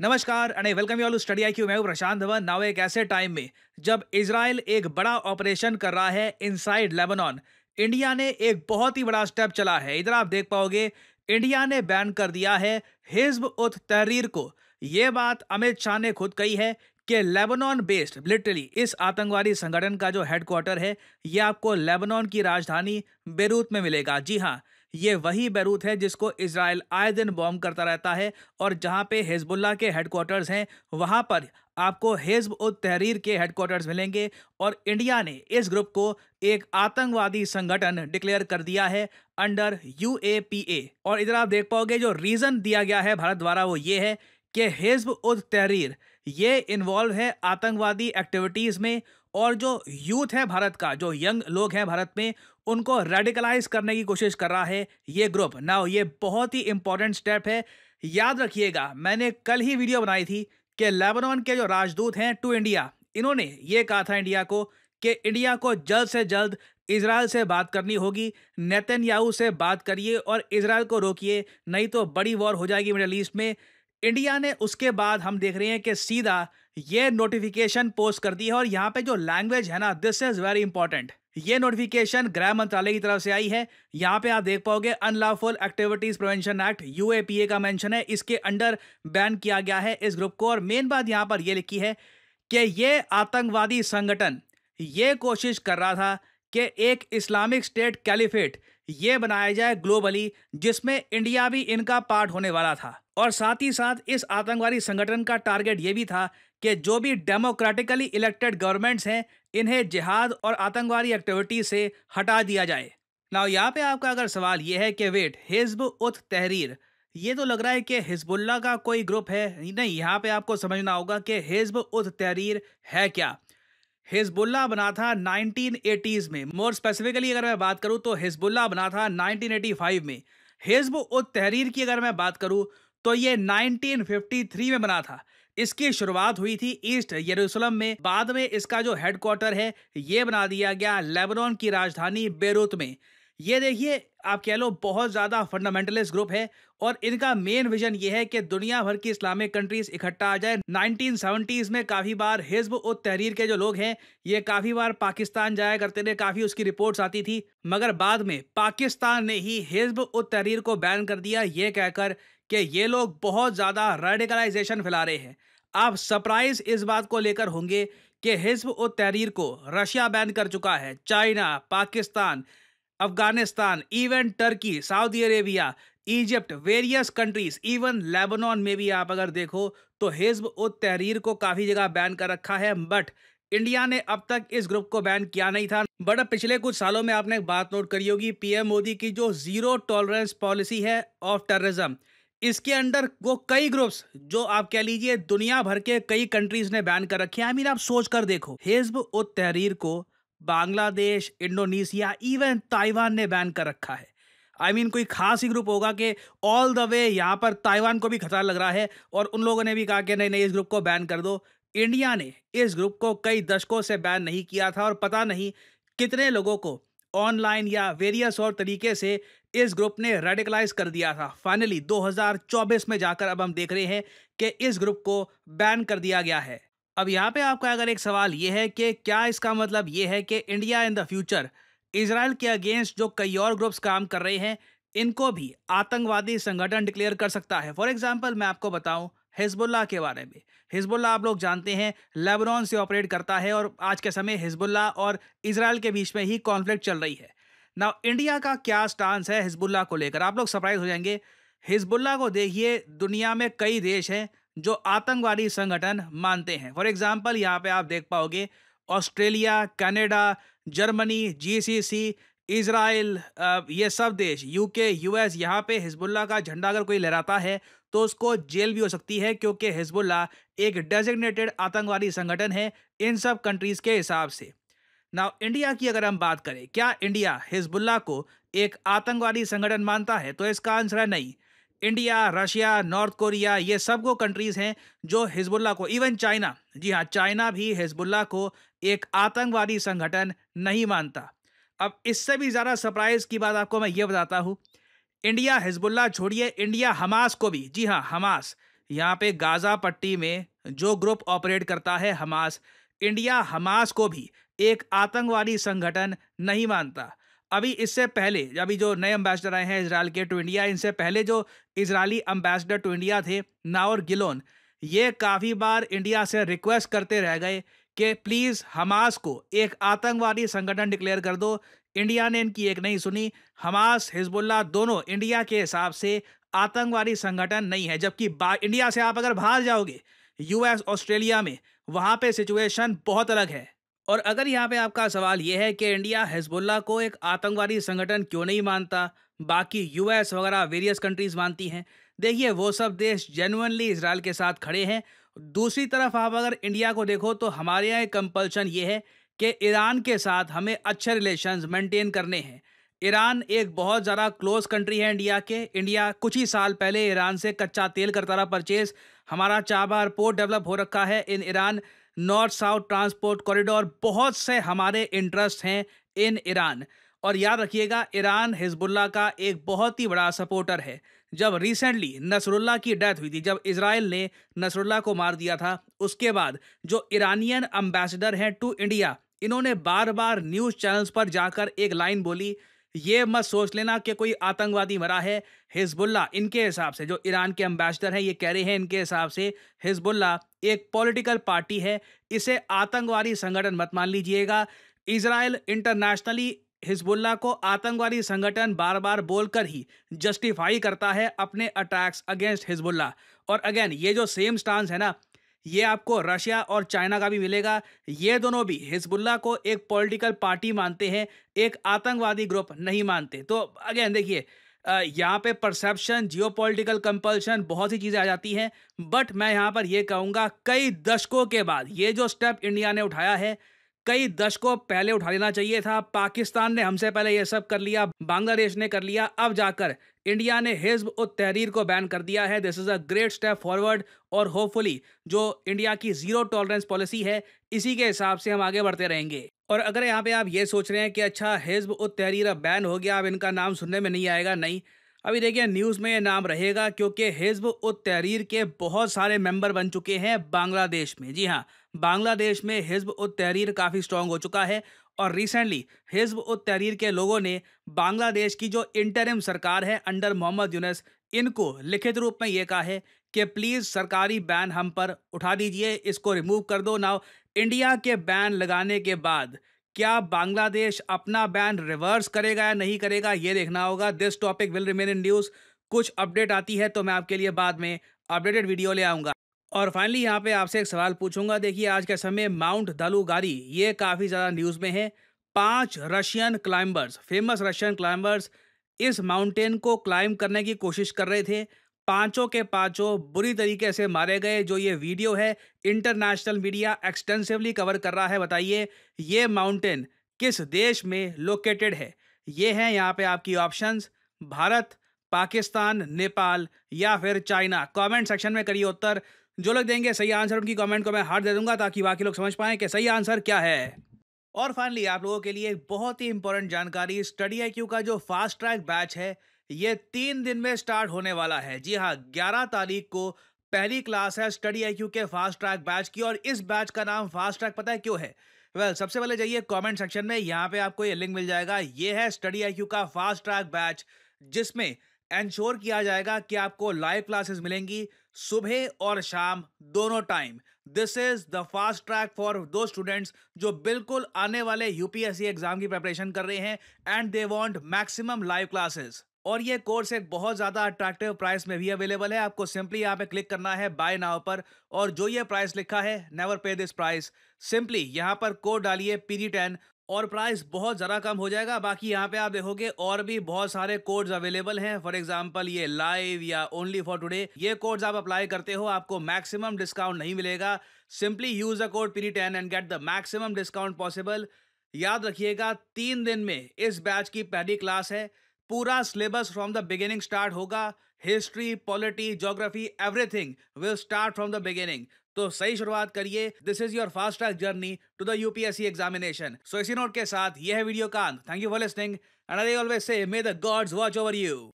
नमस्कार and welcome you all study I Q मैं प्रशांत धवन नाव एक ऐसे टाइम में जब इसराइल एक बड़ा ऑपरेशन कर रहा है इनसाइड लेबनान इंडिया ने एक बहुत ही बड़ा स्टेप चला है इधर आप देख पाओगे इंडिया ने बैन कर दिया है हिजब उत तहरीर को ये बात अमित शाह ने खुद कही है कि लेबनान बेस्ड लिटरली इस आतंकवादी संगठन का जो हेडक्वार्टर है ये आपको लेबनान की राजधानी बेरूत में मिलेगा जी हाँ ये वही बैरूत है जिसको इसराइल आए दिन बॉम्ब करता रहता है और जहाँ पे हिजबुल्ला के हेडकोर्टर्स हैं वहाँ पर आपको हिजब उत तहरीर के हेडकोर्टर्स मिलेंगे और इंडिया ने इस ग्रुप को एक आतंकवादी संगठन डिक्लेयर कर दिया है अंडर यू और इधर आप देख पाओगे जो रीज़न दिया गया है भारत द्वारा वो ये है कि हिजब उत तहरीर ये इन्वॉल्व है आतंकवादी एक्टिविटीज़ में और जो यूथ है भारत का जो यंग लोग हैं भारत में उनको रेडिकलाइज करने की कोशिश कर रहा है ये ग्रुप ना ये बहुत ही इंपॉर्टेंट स्टेप है याद रखिएगा मैंने कल ही वीडियो बनाई थी कि लेबनान के जो राजदूत हैं टू इंडिया इन्होंने ये कहा था इंडिया को कि इंडिया को जल्द से जल्द इसराइल से बात करनी होगी नेतन्याहू से बात करिए और इसराइल को रोकिए नहीं तो बड़ी वॉर हो जाएगी मिडल ईस्ट में इंडिया ने उसके बाद हम देख रहे हैं कि सीधा ये नोटिफिकेशन पोस्ट कर दी है और यहाँ पे जो लैंग्वेज है ना दिस इज वेरी इंपॉर्टेंट ये नोटिफिकेशन गृह मंत्रालय की तरफ से आई है यहाँ पे आप देख पाओगे unlawful activities prevention act U का मेंशन है इसके अंडर बैन किया गया है इस ग्रुप को और मेन बात यहाँ पर यह लिखी है कि ये आतंकवादी संगठन ये कोशिश कर रहा था कि एक इस्लामिक स्टेट कैलिफेट ये बनाया जाए ग्लोबली जिसमें इंडिया भी इनका पार्ट होने वाला था और साथ ही साथ इस आतंकवादी संगठन का टारगेट ये भी था कि जो भी डेमोक्रेटिकली इलेक्टेड गवर्नमेंट्स हैं इन्हें जिहाद और आतंकवादी एक्टिविटी से हटा दिया जाए ना यहाँ पे आपका अगर सवाल ये है कि वेट हिजब उत तहरीर ये तो लग रहा है कि हिजबुल्ला का कोई ग्रुप है नहीं यहाँ पे आपको समझना होगा कि हिजब उत तहरीर है क्या हिजबुल्ला बना था 1980s में मोर स्पेसिफिकली अगर मैं बात करूँ तो हिजबुल्ला बना था 1985 में हिजब उत तहरीर की अगर मैं बात करूँ तो ये 1953 में बना था इसकी शुरुआत हुई थी ईस्ट यरूशलम में बाद में इसका जो हेडक्वार्टर है ये बना दिया गया लेबनान की राजधानी बेरोत में ये देखिए आप कह लो बहुत ज़्यादा फंडामेंटलिस्ट ग्रुप है और इनका मेन विजन ये है कि दुनिया भर की इस्लामिक कंट्रीज इकट्ठा आ जाए 1970s में काफ़ी बार हिजब उ तहरीर के जो लोग हैं ये काफ़ी बार पाकिस्तान जाया करते थे काफ़ी उसकी रिपोर्ट्स आती थी मगर बाद में पाकिस्तान ने ही हिजब उ तहरीर को बैन कर दिया ये कहकर कि ये लोग बहुत ज़्यादा रेडिकलाइजेशन फैला रहे हैं आप सरप्राइज इस बात को लेकर होंगे कि हिजब व तहरीर को रशिया बैन कर चुका है China Pakistan Afghanistan even Turkey Saudi Arabia Egypt various countries even Lebanon में भी आप अगर देखो तो हिजब व तहरीर को काफ़ी जगह बैन कर रखा है बट इंडिया ने अब तक इस ग्रुप को बैन किया नहीं था बट पिछले कुछ सालों में आपने एक बात नोट करी होगी पीएम मोदी की जो जीरो टॉलरेंस पॉलिसी है ऑफ टेररिज्म इसके अंडर वो कई ग्रुप्स जो आप कह लीजिए दुनिया भर के कई कंट्रीज ने बैन कर रखे हैं आई मीन आप सोच कर देखो हिजब उत तहरीर को बांग्लादेश इंडोनेशिया इवन ताइवान ने बैन कर रखा है आई I मीन mean, कोई खास ही ग्रुप होगा कि ऑल द वे यहाँ पर ताइवान को भी खतरा लग रहा है और उन लोगों ने भी कहा कि नहीं नहीं इस ग्रुप को बैन कर दो इंडिया ने इस ग्रुप को कई दशकों से बैन नहीं किया था और पता नहीं कितने लोगों को ऑनलाइन या वेरियस और तरीके से इस ग्रुप ने रेडिकलाइज कर दिया था फाइनली 2024 में जाकर अब हम देख रहे हैं कि इस ग्रुप को बैन कर दिया गया है अब यहाँ पे आपका अगर एक सवाल ये है कि क्या इसका मतलब ये है कि India in the future Israel के अगेंस्ट जो कई और ग्रुप्स काम कर रहे हैं इनको भी आतंकवादी संगठन डिक्लेयर कर सकता है फॉर एग्जाम्पल मैं आपको बताऊँ हिजबुल्ला के बारे में हिजबुल्ला आप लोग जानते हैं लेबनान से ऑपरेट करता है और आज के समय हिजबुल्ला और इसराइल के बीच में ही कॉन्फ्लिक्ट चल रही है ना इंडिया का क्या स्टांस है हिजबुल्ला को लेकर आप लोग सरप्राइज हो जाएंगे हिजबुल्ला को देखिए दुनिया में कई देश हैं जो आतंकवादी संगठन मानते हैं फॉर एग्जाम्पल यहाँ पे आप देख पाओगे Australia Canada Germany GCC Israel ये सब देश यूके यूएस यहाँ पे हिजबुल्ला का झंडा अगर कोई लहराता है तो उसको जेल भी हो सकती है क्योंकि हिजबुल्ला एक डेजिग्नेटेड आतंकवादी संगठन है इन सब कंट्रीज़ के हिसाब से ना इंडिया की अगर हम बात करें क्या इंडिया हिजबुल्ला को एक आतंकवादी संगठन मानता है तो इसका आंसर है नहीं इंडिया रशिया नॉर्थ कोरिया ये सब को कंट्रीज़ हैं जो हिजबुल्ला को इवन चाइना जी हाँ चाइना भी हिजबुल्ला को एक आतंकवादी संगठन नहीं मानता अब इससे भी ज़्यादा सरप्राइज़ की बात आपको मैं ये बताता हूँ इंडिया हिजबुल्ला छोड़िए इंडिया हमास को भी जी हाँ हमास यहाँ पे गाजा पट्टी में जो ग्रुप ऑपरेट करता है हमास इंडिया हमास को भी एक आतंकवादी संगठन नहीं मानता अभी इससे पहले अभी जो नए अम्बेसडर आए हैं इसराइल के टू इंडिया इनसे पहले जो इसराइली अम्बेसडर टू इंडिया थे नावर गिलोन ये काफ़ी बार इंडिया से रिक्वेस्ट करते रह गए कि प्लीज़ हमास को एक आतंकवादी संगठन डिक्लेयर कर दो इंडिया ने इनकी एक नहीं सुनी हमास हिजबुल्ला दोनों इंडिया के हिसाब से आतंकवादी संगठन नहीं है जबकि इंडिया से आप अगर बाहर जाओगे यूएस ऑस्ट्रेलिया में वहाँ पे सिचुएशन बहुत अलग है और अगर यहाँ पे आपका सवाल यह है कि इंडिया हिजबुल्ला को एक आतंकवादी संगठन क्यों नहीं मानता बाकी यूएस वगैरह वेरियस कंट्रीज़ मानती हैं देखिए वो सब देश जेनुअनली इसराइल के साथ खड़े हैं दूसरी तरफ आप अगर इंडिया को देखो तो हमारे यहाँ एक कंपल्शन ये है कि ईरान के साथ हमें अच्छे रिलेशंस मेंटेन करने हैं ईरान एक बहुत ज़्यादा क्लोज कंट्री है इंडिया के इंडिया कुछ ही साल पहले ईरान से कच्चा तेल करता रहा परचेज हमारा चाबार पोर्ट डेवलप हो रखा है in Iran north south transport corridor बहुत से हमारे इंटरेस्ट हैं इन ईरान और याद रखिएगा ईरान हिजबुल्ला का एक बहुत ही बड़ा सपोर्टर है जब रिसेंटली नसरुल्ला की डेथ हुई थी जब इसराइल ने नसरुल्ला को मार दिया था उसके बाद जो ईरानियन अम्बेसडर हैं टू इंडिया इन्होंने बार बार न्यूज चैनल्स पर जाकर एक लाइन बोली ये मत सोच लेना कि कोई आतंकवादी मरा है हिजबुल्ला इनके हिसाब से जो ईरान के एम्बेसडर हैं ये कह रहे हैं इनके हिसाब से हिजबुल्ला एक पॉलिटिकल पार्टी है इसे आतंकवादी संगठन मत मान लीजिएगा इसराइल इंटरनेशनली हिजबुल्ला को आतंकवादी संगठन बार बार बोलकर ही जस्टिफाई करता है अपने अटैक्स अगेंस्ट हिजबुल्ला और अगेन ये जो सेम स्टांस है ना ये आपको रशिया और चाइना का भी मिलेगा ये दोनों भी हिजबुल्ला को एक पॉलिटिकल पार्टी मानते हैं एक आतंकवादी ग्रुप नहीं मानते तो अगेन देखिए यहाँ पे परसेप्शन जियो पोलिटिकल कंपल्शन बहुत सी चीज़ें आ जाती हैं बट मैं यहाँ पर यह कहूँगा कई दशकों के बाद ये जो स्टेप इंडिया ने उठाया है कई दशकों पहले उठा लेना चाहिए था पाकिस्तान ने हमसे पहले यह सब कर लिया बांग्लादेश ने कर लिया अब जाकर इंडिया ने हिजब उ तहरीर को बैन कर दिया है this is a great step forward और होपफुली जो इंडिया की जीरो टॉलरेंस पॉलिसी है इसी के हिसाब से हम आगे बढ़ते रहेंगे और अगर यहाँ पे आप ये सोच रहे हैं कि अच्छा हिजब उ तहरीर अब बैन हो गया अब इनका नाम सुनने में नहीं आएगा नहीं अभी देखिए न्यूज़ में ये नाम रहेगा क्योंकि हिजब उत तहरीर के बहुत सारे मेंबर बन चुके हैं बांग्लादेश में जी हाँ बांग्लादेश में हिजब उत तहरीर काफ़ी स्ट्रांग हो चुका है और रिसेंटली हिजब उत तहरीर के लोगों ने बांग्लादेश की जो इंटरिम सरकार है अंडर मोहम्मद यूनस इनको लिखित रूप में ये कहा है कि प्लीज़ सरकारी बैन हम पर उठा दीजिए इसको रिमूव कर दो नाव इंडिया के बैन लगाने के बाद क्या बांग्लादेश अपना बैन रिवर्स करेगा या नहीं करेगा ये देखना होगा this topic will remain in news कुछ अपडेट आती है तो मैं आपके लिए बाद में अपडेटेड वीडियो ले आऊंगा और फाइनली यहाँ पे आपसे एक सवाल पूछूंगा देखिए आज के समय माउंट दलूगारी ये काफ़ी ज़्यादा न्यूज़ में है पांच Russian climbers famous Russian climbers इस माउंटेन को क्लाइंब करने की कोशिश कर रहे थे पांचों के पांचों बुरी तरीके से मारे गए जो ये वीडियो है इंटरनेशनल मीडिया एक्सटेंसिवली कवर कर रहा है बताइए ये माउंटेन किस देश में लोकेटेड है ये हैं यहाँ पे आपकी ऑप्शंस भारत पाकिस्तान नेपाल या फिर चाइना कमेंट सेक्शन में करिए उत्तर जो लोग देंगे सही आंसर उनकी कमेंट को मैं हार दे दूंगा ताकि बाकी लोग समझ पाएं कि सही आंसर क्या है और फाइनली आप लोगों के लिए एक बहुत ही इंपॉर्टेंट जानकारी स्टडी आई का जो फास्ट ट्रैक बैच है ये तीन दिन में स्टार्ट होने वाला है जी हाँ ग्यारह तारीख को पहली क्लास है स्टडी आई के फास्ट ट्रैक बैच की और इस बैच का नाम फास्ट ट्रैक पता है क्यों है वेल well, सबसे पहले जाइए कमेंट सेक्शन में यहाँ पे आपको ये लिंक मिल जाएगा ये है स्टडी आई का फास्ट ट्रैक बैच जिसमें एंश्योर किया जाएगा कि आपको लाइव क्लासेस मिलेंगी सुबह और शाम दोनों time this is the fast track for the students जो बिल्कुल आने वाले यूपीएससी एग्जाम की प्रिपरेशन कर रहे हैं and they want maximum live classes और ये कोर्स एक बहुत ज़्यादा अट्रैक्टिव प्राइस में भी अवेलेबल है आपको सिंपली यहाँ पे क्लिक करना है बाय नाव पर और जो ये प्राइस लिखा है नेवर पे दिस प्राइस सिंपली यहाँ पर कोड डालिए पीजी टेन और प्राइस बहुत ज़्यादा कम हो जाएगा बाकी यहाँ पे आप देखोगे और भी बहुत सारे कोड्स अवेलेबल हैं फॉर एग्जांपल ये लाइव या ओनली फॉर टुडे ये कोड्स आप अप्लाई करते हो आपको मैक्सिमम डिस्काउंट नहीं मिलेगा simply use a code piri ten and get the maximum discount possible याद रखिएगा तीन दिन में इस बैच की पहली क्लास है पूरा syllabus from the beginning start होगा history polity geography everything will start from the beginning तो सही शुरुआत करिए this is your fast track journey to the UPSC examination so इसी नोट के साथ यह वीडियो का अंत thank you for listening and I always say may the gods watch over you